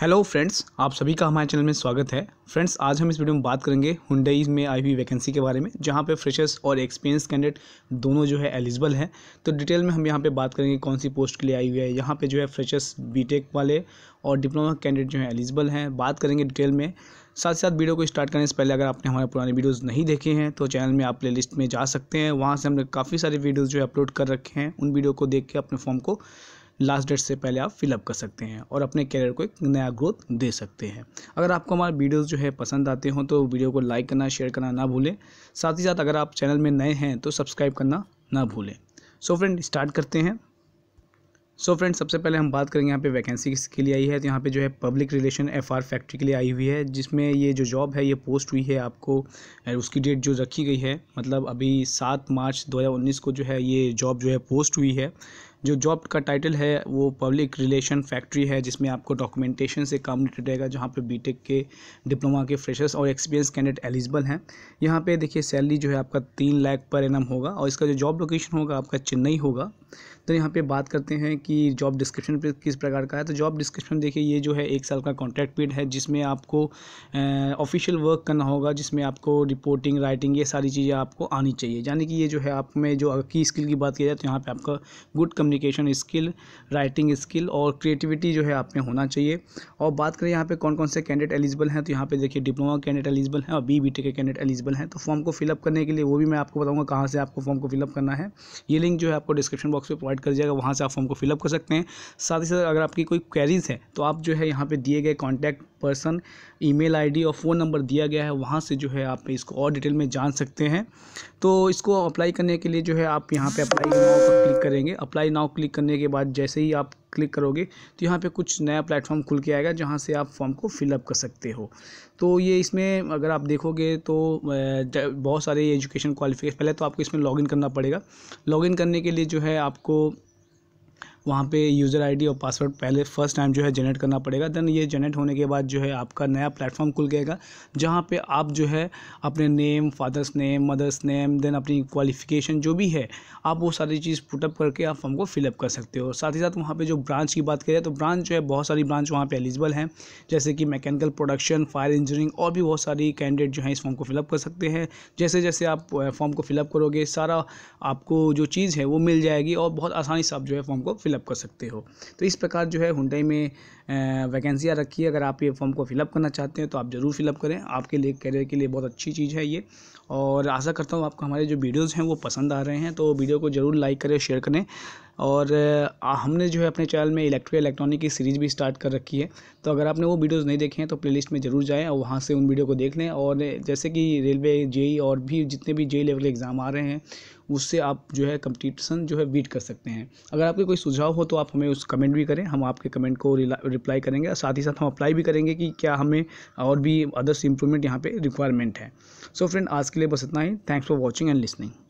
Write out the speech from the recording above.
hello friends आप सभी का हमारे चैनल में स्वागत है फ्रेंड्स आज हम इस वीडियो में बात करेंगे हुडई में आई हुई वैकेंसी के बारे में जहां पे फ्रेशर्स और एक्सपीरियंस कैंडिडेट दोनों जो है एलिजिबल हैं तो डिटेल में हम यहां पे बात करेंगे कौन सी पोस्ट के लिए आई हुई है यहां पे जो है फ्रेशर्स बीटेक वाले और डिप्लोमा कैंडिडेट जो है एलिजिबल हैं बात करेंगे डिटेल में साथ साथ वीडियो को स्टार्ट करने से पहले अगर आपने हमारे पुराने वीडियोज़ नहीं देखे हैं तो चैनल में आप प्ले लिस्ट में जा सकते हैं वहाँ से हमने काफ़ी सारे वीडियोज़ जो है अपलोड कर रखे हैं उन वीडियो को देख के अपने फॉर्म को लास्ट डेट से पहले आप फिलअप कर सकते हैं और अपने कैरियर को एक नया ग्रोथ दे सकते हैं अगर आपको हमारे वीडियोज़ जो है पसंद आते हों तो वीडियो को लाइक करना शेयर करना ना भूलें साथ ही साथ अगर आप चैनल में नए हैं तो सब्सक्राइब करना ना भूलें सो फ्रेंड स्टार्ट करते हैं सो so फ्रेंड सबसे पहले हम बात करेंगे यहाँ पे वैकेंसी के लिए आई है तो यहाँ पे जो है पब्लिक रिलेशन एफआर फैक्ट्री के लिए आई हुई है जिसमें ये जो जॉब है ये पोस्ट हुई है आपको उसकी डेट जो रखी गई है मतलब अभी सात मार्च 2019 को जो है ये जॉब जो है पोस्ट हुई है जो जॉब का टाइटल है वो पब्लिक रिलेशन फैक्ट्री है जिसमें आपको डॉक्यूमेंटेशन से काम रिलेटेड रहेगा जहाँ पे बीटेक के डिप्लोमा के फ्रेशर्स और एक्सपीरियंस कैंडिडेट एलिजिबल हैं यहाँ पे देखिए सैलरी जो है आपका तीन लाख पर एनम होगा और इसका जो जॉब लोकेशन होगा आपका चेन्नई होगा तो यहाँ पे बात करते हैं कि जॉब डिस्क्रिप्शन पे किस प्रकार का है तो जॉब डिस्क्रिप्शन देखिए ये जो है एक साल का कॉन्ट्रैक्ट पीरियड है जिसमें आपको ऑफिशियल वर्क करना होगा जिसमें आपको रिपोर्टिंग राइटिंग ये सारी चीज़ें आपको आनी चाहिए यानी कि ये जो है आप में जो की स्किल की बात की जाए तो यहाँ पर आपका good communication communication skill writing skill और क्रिएटिविटी जो है आप में होना चाहिए और बात करें यहाँ पे कौन कौन से कैंडिडेट एलिजिबल हैं तो यहाँ पे देखिए डिप्लोमा कैंडिडेट एलिजिबल हैं और बी बी के कैंडिडेट एलिजिबल हैं तो फॉर्म को फिलअप करने के लिए वो भी मैं आपको बताऊँगा कहाँ से आपको फॉर्म को फिलअप करना है ये लिंक जो है आपको डिस्क्रिप्शन बॉक्स में प्रोवाइड कर जाएगा वहाँ से आप फॉर्म को फिलअप कर सकते हैं साथ ही साथ अगर आपकी कोई क्वेरीज है तो आप जो है यहाँ पर दिए गए कॉन्टैक्ट पर्सन ईमेल आईडी और फ़ोन नंबर दिया गया है वहाँ से जो है आप इसको और डिटेल में जान सकते हैं तो इसको अप्लाई करने के लिए जो है आप यहाँ पर अप्लाई नाउ पर क्लिक करेंगे अप्लाई नाउ क्लिक करने के बाद जैसे ही आप क्लिक करोगे तो यहाँ पे कुछ नया प्लेटफॉर्म खुल के आएगा जहाँ से आप फॉर्म को फिलअप कर सकते हो तो ये इसमें अगर आप देखोगे तो बहुत सारे एजुकेशन क्वालिफिकेशन पहले तो आपको इसमें लॉगिन करना पड़ेगा लॉगिन करने के लिए जो है आपको वहाँ पे यूज़र आईडी और पासवर्ड पहले फर्स्ट टाइम जो है जनरेट करना पड़ेगा देन ये जनरेट होने के बाद जो है आपका नया प्लेटफॉर्म खुल गएगा जहाँ पे आप जो है अपने name father's name mother's name then अपनी क्वालिफिकेशन जो भी है आप वो सारी चीज़ पुटअप करके आप फॉर्म को फिलअप कर सकते हो साथ ही साथ वहाँ पर जो ब्रांच की बात करें तो ब्रांच जो है बहुत सारी ब्रांच वहाँ पर एलिजिबल हैं जैसे कि मैकेनिकल प्रोडक्शन फायर इंजीनियरिंग और भी बहुत सारी कैंडिडेट जो हैं इस फॉर्म को फिलअप कर सकते हैं जैसे जैसे आप फॉर्म को फिलअप करोगे सारा आपको जो चीज़ है वो मिल जाएगी और बहुत आसानी से आप जो है फॉर्म को फिल फिलअप कर सकते हो तो इस प्रकार जो है हुडई में वैकेंसियाँ रखी है अगर आप ये फॉर्म को फिलअप करना चाहते हैं तो आप ज़रूर फिलअप करें आपके लिए करियर के लिए बहुत अच्छी चीज़ है ये और आशा करता हूँ आपको हमारे जो वीडियोज़ हैं वो पसंद आ रहे हैं तो वीडियो को ज़रूर लाइक करें शेयर करें और हमने जो है अपने चैनल में इलेक्ट्रिक इलेक्ट्रॉनिक की सीरीज़ भी स्टार्ट कर रखी है तो अगर आपने वो वीडियोज़ नहीं देखे हैं तो प्लेलिस्ट में ज़रूर जाएँ और वहाँ से उन वीडियो को देख लें और जैसे कि रेलवे जेई और भी जितने भी जेई लेवल के एग्ज़ाम आ रहे हैं उससे आप जो है कंपटीशन जो है बीट कर सकते हैं अगर आपके कोई सुझाव हो तो आप हमें उस कमेंट भी करें हम आपके कमेंट को रिप्लाई करेंगे और साथ ही साथ हम अप्लाई भी करेंगे कि क्या हमें और भी अदर्स इंप्रूवमेंट यहाँ पे रिक्वायरमेंट है सो so फ्रेंड आज के लिए बस इतना ही thanks for watching and listening